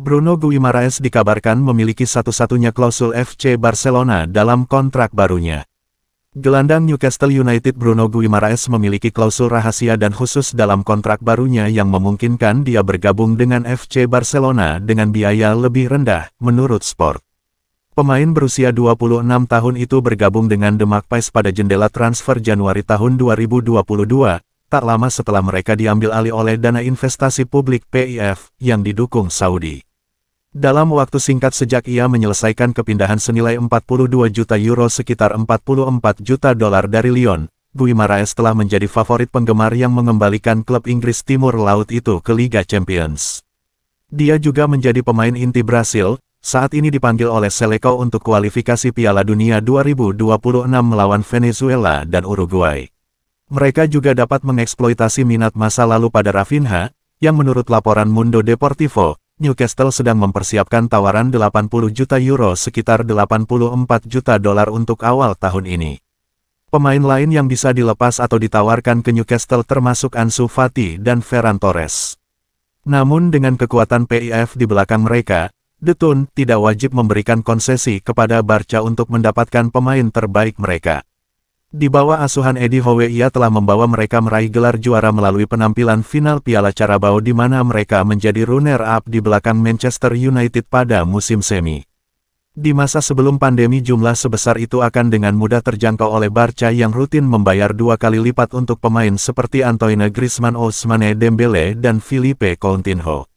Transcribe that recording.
Bruno Guimaraes dikabarkan memiliki satu-satunya klausul FC Barcelona dalam kontrak barunya. Gelandang Newcastle United Bruno Guimaraes memiliki klausul rahasia dan khusus dalam kontrak barunya yang memungkinkan dia bergabung dengan FC Barcelona dengan biaya lebih rendah, menurut Sport. Pemain berusia 26 tahun itu bergabung dengan The Magpies pada jendela transfer Januari tahun 2022, tak lama setelah mereka diambil alih oleh dana investasi publik PIF yang didukung Saudi. Dalam waktu singkat sejak ia menyelesaikan kepindahan senilai 42 juta euro sekitar 44 juta dolar dari Lyon, Guimaraes Marais telah menjadi favorit penggemar yang mengembalikan klub Inggris Timur Laut itu ke Liga Champions. Dia juga menjadi pemain inti Brasil, saat ini dipanggil oleh Seleko untuk kualifikasi Piala Dunia 2026 melawan Venezuela dan Uruguay. Mereka juga dapat mengeksploitasi minat masa lalu pada Rafinha, yang menurut laporan Mundo Deportivo, Newcastle sedang mempersiapkan tawaran 80 juta euro sekitar 84 juta dolar untuk awal tahun ini. Pemain lain yang bisa dilepas atau ditawarkan ke Newcastle termasuk Ansu Fati dan Ferran Torres. Namun dengan kekuatan PIF di belakang mereka, The Tune tidak wajib memberikan konsesi kepada Barca untuk mendapatkan pemain terbaik mereka. Di bawah asuhan Eddie Howe ia telah membawa mereka meraih gelar juara melalui penampilan final Piala Carabao di mana mereka menjadi runner-up di belakang Manchester United pada musim semi. Di masa sebelum pandemi jumlah sebesar itu akan dengan mudah terjangkau oleh Barca yang rutin membayar dua kali lipat untuk pemain seperti Antoine Griezmann Ousmane Dembele dan Philippe Coutinho.